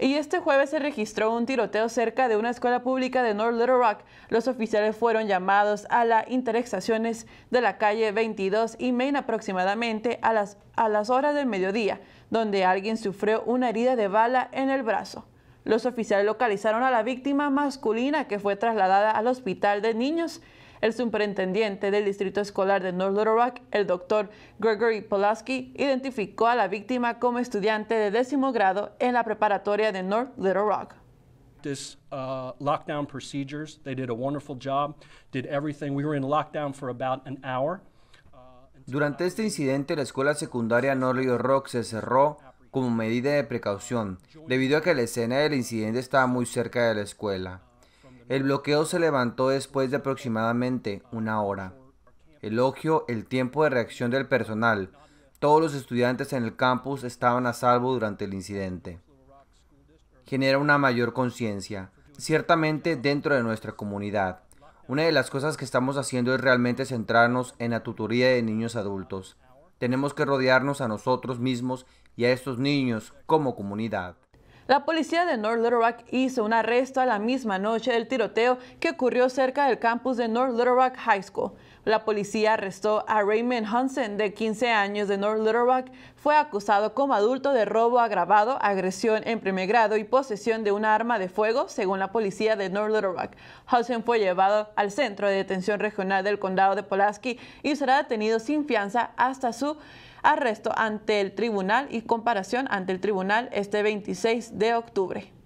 Y este jueves se registró un tiroteo cerca de una escuela pública de North Little Rock. Los oficiales fueron llamados a la interestaciones de la calle 22 y Main aproximadamente a las, a las horas del mediodía, donde alguien sufrió una herida de bala en el brazo. Los oficiales localizaron a la víctima masculina que fue trasladada al hospital de niños el superintendente del Distrito Escolar de North Little Rock, el doctor Gregory Polaski, identificó a la víctima como estudiante de décimo grado en la preparatoria de North Little Rock. Durante este incidente, la escuela secundaria North Little Rock se cerró como medida de precaución, debido a que la escena del incidente estaba muy cerca de la escuela. El bloqueo se levantó después de aproximadamente una hora. Elogio el tiempo de reacción del personal. Todos los estudiantes en el campus estaban a salvo durante el incidente. Genera una mayor conciencia, ciertamente dentro de nuestra comunidad. Una de las cosas que estamos haciendo es realmente centrarnos en la tutoría de niños adultos. Tenemos que rodearnos a nosotros mismos y a estos niños como comunidad. La policía de North Little Rock hizo un arresto a la misma noche del tiroteo que ocurrió cerca del campus de North Little Rock High School. La policía arrestó a Raymond Hansen, de 15 años, de North Little Rock. Fue acusado como adulto de robo agravado, agresión en primer grado y posesión de un arma de fuego, según la policía de North Little Rock. Hansen fue llevado al Centro de Detención Regional del Condado de Pulaski y será detenido sin fianza hasta su arresto ante el tribunal y comparación ante el tribunal este 26 de octubre.